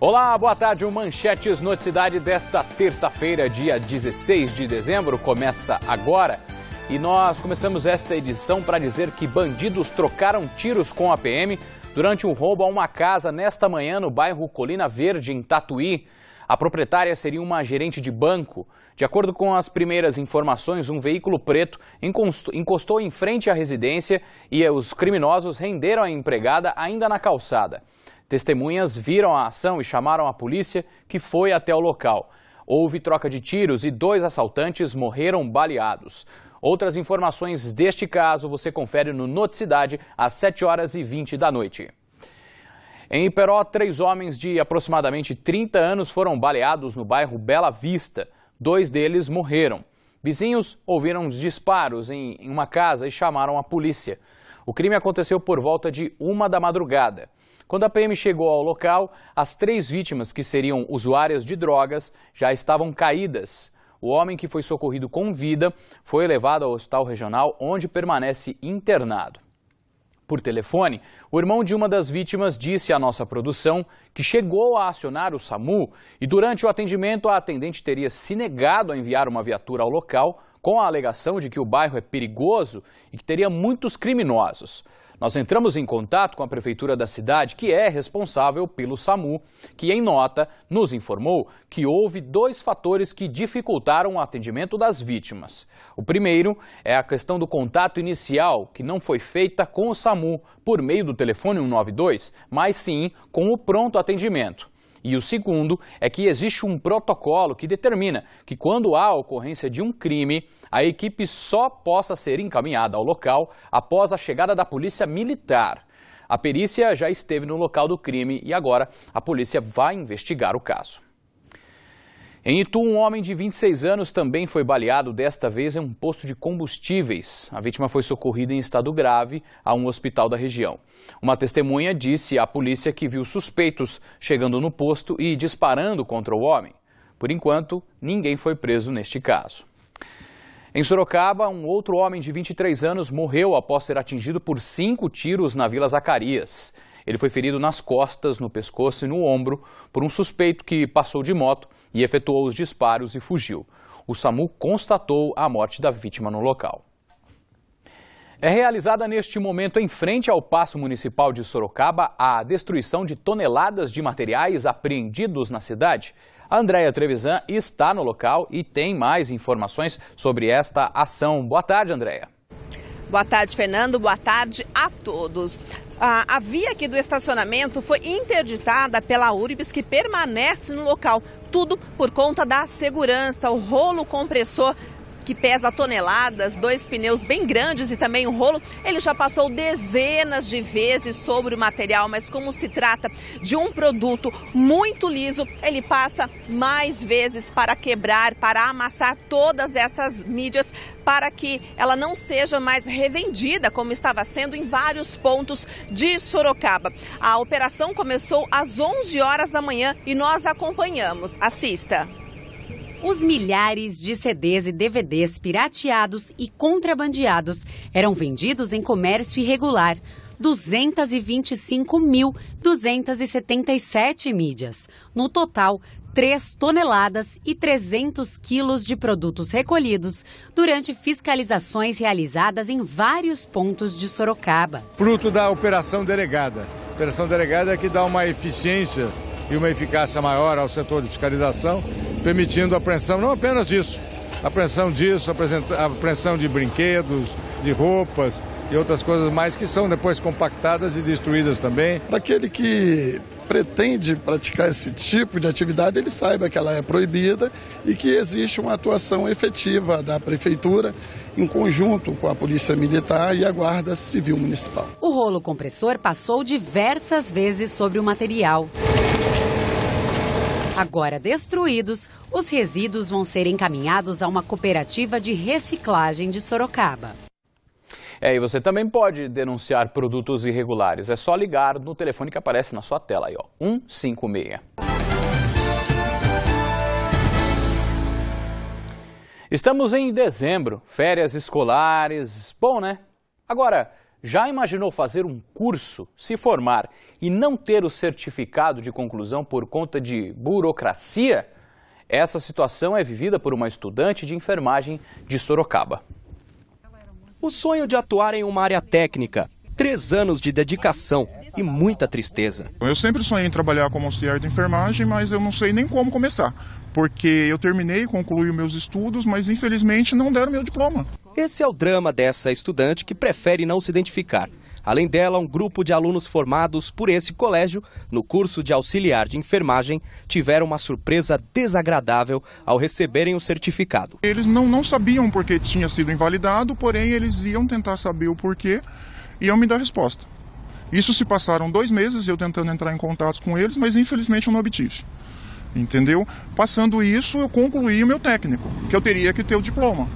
Olá, boa tarde. O Manchetes Noticidade desta terça-feira, dia 16 de dezembro, começa agora. E nós começamos esta edição para dizer que bandidos trocaram tiros com a PM durante um roubo a uma casa nesta manhã no bairro Colina Verde, em Tatuí. A proprietária seria uma gerente de banco. De acordo com as primeiras informações, um veículo preto encostou em frente à residência e os criminosos renderam a empregada ainda na calçada. Testemunhas viram a ação e chamaram a polícia, que foi até o local. Houve troca de tiros e dois assaltantes morreram baleados. Outras informações deste caso você confere no Noticidade às 7 horas e 20 da noite. Em Iperó, três homens de aproximadamente 30 anos foram baleados no bairro Bela Vista. Dois deles morreram. Vizinhos ouviram os disparos em uma casa e chamaram a polícia. O crime aconteceu por volta de uma da madrugada. Quando a PM chegou ao local, as três vítimas, que seriam usuárias de drogas, já estavam caídas. O homem que foi socorrido com vida foi levado ao hospital regional, onde permanece internado. Por telefone, o irmão de uma das vítimas disse à nossa produção que chegou a acionar o SAMU e, durante o atendimento, a atendente teria se negado a enviar uma viatura ao local com a alegação de que o bairro é perigoso e que teria muitos criminosos. Nós entramos em contato com a prefeitura da cidade, que é responsável pelo SAMU, que em nota nos informou que houve dois fatores que dificultaram o atendimento das vítimas. O primeiro é a questão do contato inicial, que não foi feita com o SAMU por meio do telefone 192, mas sim com o pronto atendimento. E o segundo é que existe um protocolo que determina que quando há ocorrência de um crime, a equipe só possa ser encaminhada ao local após a chegada da polícia militar. A perícia já esteve no local do crime e agora a polícia vai investigar o caso. Em Itu, um homem de 26 anos também foi baleado, desta vez em um posto de combustíveis. A vítima foi socorrida em estado grave a um hospital da região. Uma testemunha disse à polícia que viu suspeitos chegando no posto e disparando contra o homem. Por enquanto, ninguém foi preso neste caso. Em Sorocaba, um outro homem de 23 anos morreu após ser atingido por cinco tiros na Vila Zacarias. Ele foi ferido nas costas, no pescoço e no ombro por um suspeito que passou de moto e efetuou os disparos e fugiu. O SAMU constatou a morte da vítima no local. É realizada neste momento, em frente ao Paço Municipal de Sorocaba, a destruição de toneladas de materiais apreendidos na cidade. A Andréia Trevisan está no local e tem mais informações sobre esta ação. Boa tarde, Andréia. Boa tarde, Fernando. Boa tarde a todos. A, via aqui do estacionamento foi interditada pela URBS, que permanece no local. Tudo por conta da segurança. O rolo compressor que pesa toneladas, dois pneus bem grandes e também um rolo. Ele já passou dezenas de vezes sobre o material, mas como se trata de um produto muito liso, ele passa mais vezes para quebrar, para amassar todas essas mídias para que ela não seja mais revendida, como estava sendo em vários pontos de Sorocaba. A operação começou às 11 horas da manhã e nós acompanhamos. Assista. Os milhares de CDs e DVDs pirateados e contrabandeados eram vendidos em comércio irregular. 225.277 mídias. No total, 3 toneladas e 300 quilos de produtos recolhidos durante fiscalizações realizadas em vários pontos de Sorocaba. Fruto da operação delegada. operação delegada é que dá uma eficiência e uma eficácia maior ao setor de fiscalização permitindo a apreensão não apenas disso, apreensão disso, apreensão de brinquedos, de roupas e outras coisas mais que são depois compactadas e destruídas também. Para aquele que pretende praticar esse tipo de atividade, ele saiba que ela é proibida e que existe uma atuação efetiva da prefeitura em conjunto com a Polícia Militar e a Guarda Civil Municipal. O rolo compressor passou diversas vezes sobre o material. Agora destruídos, os resíduos vão ser encaminhados a uma cooperativa de reciclagem de Sorocaba. É, e você também pode denunciar produtos irregulares. É só ligar no telefone que aparece na sua tela aí, ó, 156. Estamos em dezembro, férias escolares, bom, né? Agora, já imaginou fazer um curso, se formar e não ter o certificado de conclusão por conta de burocracia? Essa situação é vivida por uma estudante de enfermagem de Sorocaba. O sonho de atuar em uma área técnica, três anos de dedicação e muita tristeza. Eu sempre sonhei em trabalhar como auxiliar de enfermagem, mas eu não sei nem como começar porque eu terminei, concluí meus estudos, mas infelizmente não deram meu diploma. Esse é o drama dessa estudante que prefere não se identificar. Além dela, um grupo de alunos formados por esse colégio, no curso de auxiliar de enfermagem, tiveram uma surpresa desagradável ao receberem o certificado. Eles não, não sabiam porque tinha sido invalidado, porém eles iam tentar saber o porquê e iam me dar resposta. Isso se passaram dois meses, eu tentando entrar em contato com eles, mas infelizmente eu não obtive entendeu? Passando isso, eu concluí o meu técnico, que eu teria que ter o diploma.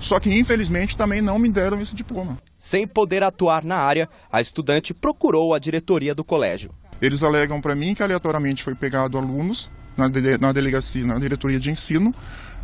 Só que infelizmente também não me deram esse diploma. Sem poder atuar na área, a estudante procurou a diretoria do colégio. Eles alegam para mim que aleatoriamente foi pegado alunos na, dele, na delegacia, na diretoria de ensino.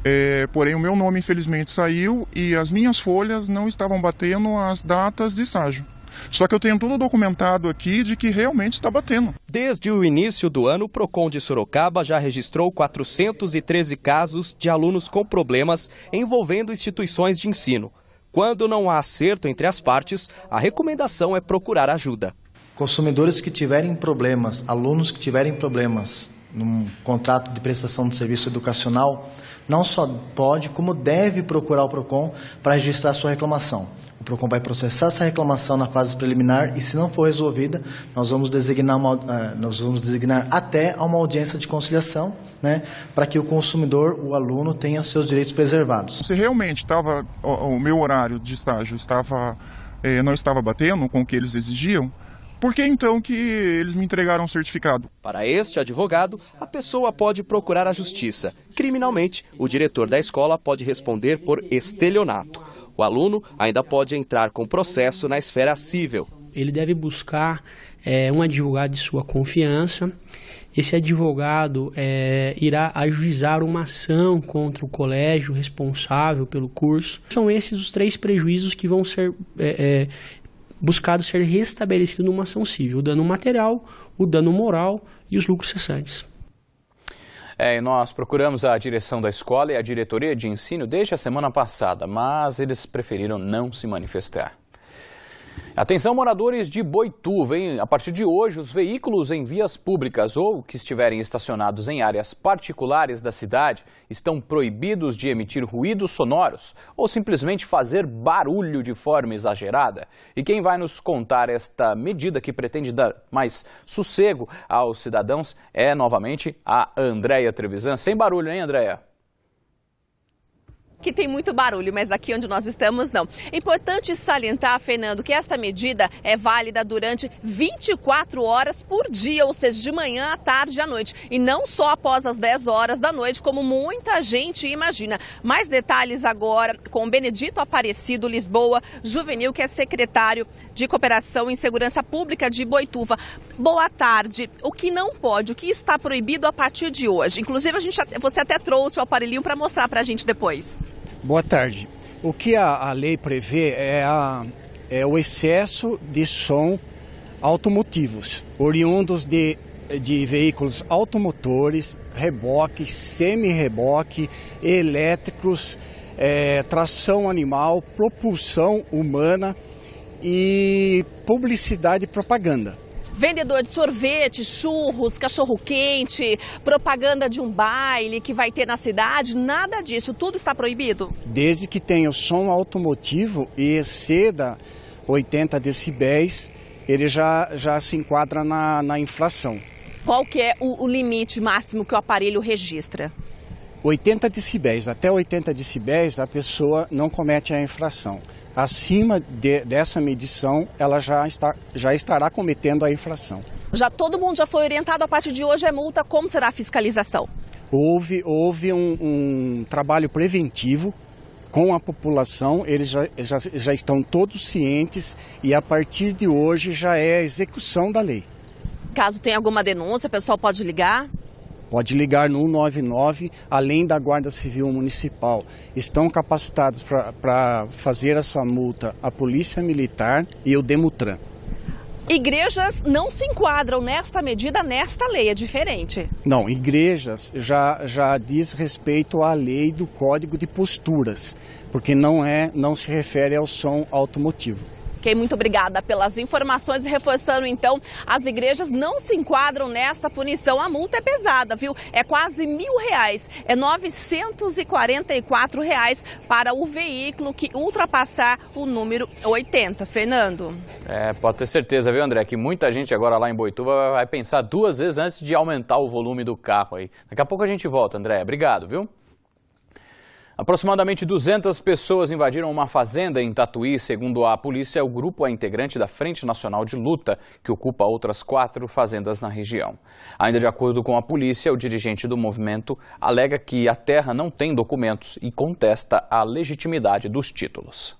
É, porém, o meu nome infelizmente saiu e as minhas folhas não estavam batendo as datas de estágio. Só que eu tenho tudo documentado aqui de que realmente está batendo. Desde o início do ano, o Procon de Sorocaba já registrou 413 casos de alunos com problemas envolvendo instituições de ensino. Quando não há acerto entre as partes, a recomendação é procurar ajuda. Consumidores que tiverem problemas, alunos que tiverem problemas num contrato de prestação de serviço educacional, não só pode, como deve procurar o PROCON para registrar sua reclamação. O PROCON vai processar essa reclamação na fase preliminar e, se não for resolvida, nós vamos designar, uma, eh, nós vamos designar até a uma audiência de conciliação, né, para que o consumidor, o aluno, tenha seus direitos preservados. Se realmente estava o meu horário de estágio estava eh, não estava batendo com o que eles exigiam, por que então que eles me entregaram o um certificado? Para este advogado, a pessoa pode procurar a justiça. Criminalmente, o diretor da escola pode responder por estelionato. O aluno ainda pode entrar com processo na esfera civil. Ele deve buscar é, um advogado de sua confiança. Esse advogado é, irá ajuizar uma ação contra o colégio responsável pelo curso. São esses os três prejuízos que vão ser é, é buscados ser restabelecidos numa ação civil: o dano material, o dano moral e os lucros cessantes. É, nós procuramos a direção da escola e a diretoria de ensino desde a semana passada, mas eles preferiram não se manifestar. Atenção moradores de Boituva, hein? A partir de hoje, os veículos em vias públicas ou que estiverem estacionados em áreas particulares da cidade estão proibidos de emitir ruídos sonoros ou simplesmente fazer barulho de forma exagerada. E quem vai nos contar esta medida que pretende dar mais sossego aos cidadãos é novamente a Andréia Trevisan. Sem barulho, hein, Andréia? que tem muito barulho, mas aqui onde nós estamos não. É importante salientar, Fernando, que esta medida é válida durante 24 horas por dia, ou seja, de manhã à tarde e à noite, e não só após as 10 horas da noite, como muita gente imagina. Mais detalhes agora com Benedito Aparecido Lisboa, juvenil que é secretário de Cooperação em Segurança Pública de Boituva. Boa tarde. O que não pode, o que está proibido a partir de hoje? Inclusive, a gente, você até trouxe o aparelhinho para mostrar para a gente depois. Boa tarde. O que a, a lei prevê é, a, é, o excesso de som automotivos, oriundos de, de veículos automotores, reboque, semi-reboque, elétricos, é, tração animal, propulsão humana e publicidade e propaganda vendedor de sorvete, churros, cachorro-quente, propaganda de um baile que vai ter na cidade, nada disso, tudo está proibido? Desde que tenha o som automotivo e exceda 80 decibéis, ele já, já se enquadra na, na inflação. Qual que é o, o limite máximo que o aparelho registra? 80 decibéis. Até 80 decibéis a pessoa não comete a inflação acima de, dessa medição, ela já, está, já estará cometendo a infração. Já todo mundo já foi orientado, a partir de hoje é multa, como será a fiscalização? Houve, houve um, um trabalho preventivo com a população, eles já, já, já estão todos cientes e a partir de hoje já é a execução da lei. Caso tenha alguma denúncia, o pessoal pode ligar? Pode ligar no 199, além da Guarda Civil Municipal. Estão capacitados para fazer essa multa a Polícia Militar e o Demutran. Igrejas não se enquadram nesta medida, nesta lei, é diferente. Não, igrejas já, já diz respeito à lei do Código de Posturas, porque não é, não se refere ao som automotivo. Ok, muito obrigada pelas informações. Reforçando então, as igrejas não se enquadram nesta punição. A multa é pesada, viu? É quase mil reais, é 944 reais para o veículo que ultrapassar o número 80. Fernando. É, pode ter certeza, viu, André, que muita gente agora lá em Boituva vai pensar duas vezes antes de aumentar o volume do carro aí. Daqui a pouco a gente volta, André. Obrigado, viu? Aproximadamente 200 pessoas invadiram uma fazenda em Tatuí. Segundo a polícia, o grupo é integrante da Frente Nacional de Luta, que ocupa outras quatro fazendas na região. Ainda de acordo com a polícia, o dirigente do movimento alega que a terra não tem documentos e contesta a legitimidade dos títulos.